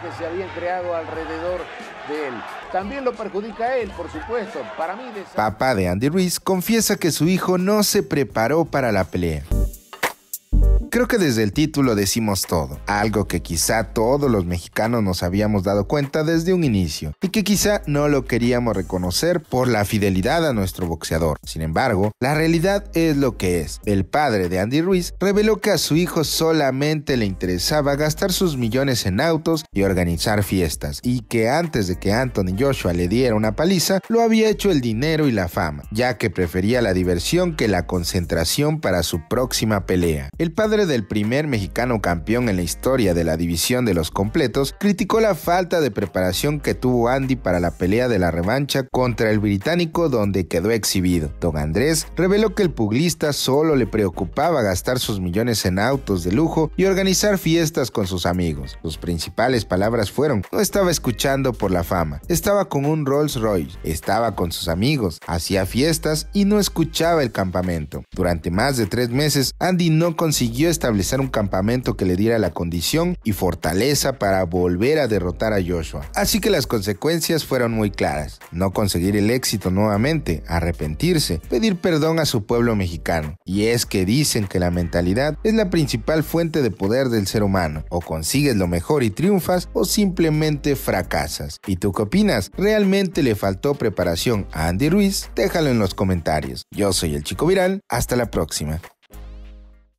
que se habían creado alrededor de él. También lo perjudica a él, por supuesto. Para mí, de... papá de Andy Ruiz confiesa que su hijo no se preparó para la pelea. Creo que desde el título decimos todo, algo que quizá todos los mexicanos nos habíamos dado cuenta desde un inicio y que quizá no lo queríamos reconocer por la fidelidad a nuestro boxeador. Sin embargo, la realidad es lo que es. El padre de Andy Ruiz reveló que a su hijo solamente le interesaba gastar sus millones en autos y organizar fiestas, y que antes de que Anthony Joshua le diera una paliza, lo había hecho el dinero y la fama, ya que prefería la diversión que la concentración para su próxima pelea. El padre del primer mexicano campeón en la historia de la división de los completos, criticó la falta de preparación que tuvo Andy para la pelea de la revancha contra el británico donde quedó exhibido. Don Andrés reveló que el puglista solo le preocupaba gastar sus millones en autos de lujo y organizar fiestas con sus amigos. Sus principales palabras fueron, no estaba escuchando por la fama, estaba con un Rolls Royce, estaba con sus amigos, hacía fiestas y no escuchaba el campamento. Durante más de tres meses, Andy no consiguió establecer un campamento que le diera la condición y fortaleza para volver a derrotar a Joshua. Así que las consecuencias fueron muy claras. No conseguir el éxito nuevamente, arrepentirse, pedir perdón a su pueblo mexicano. Y es que dicen que la mentalidad es la principal fuente de poder del ser humano. O consigues lo mejor y triunfas o simplemente fracasas. ¿Y tú qué opinas? ¿Realmente le faltó preparación a Andy Ruiz? Déjalo en los comentarios. Yo soy el Chico Viral. Hasta la próxima.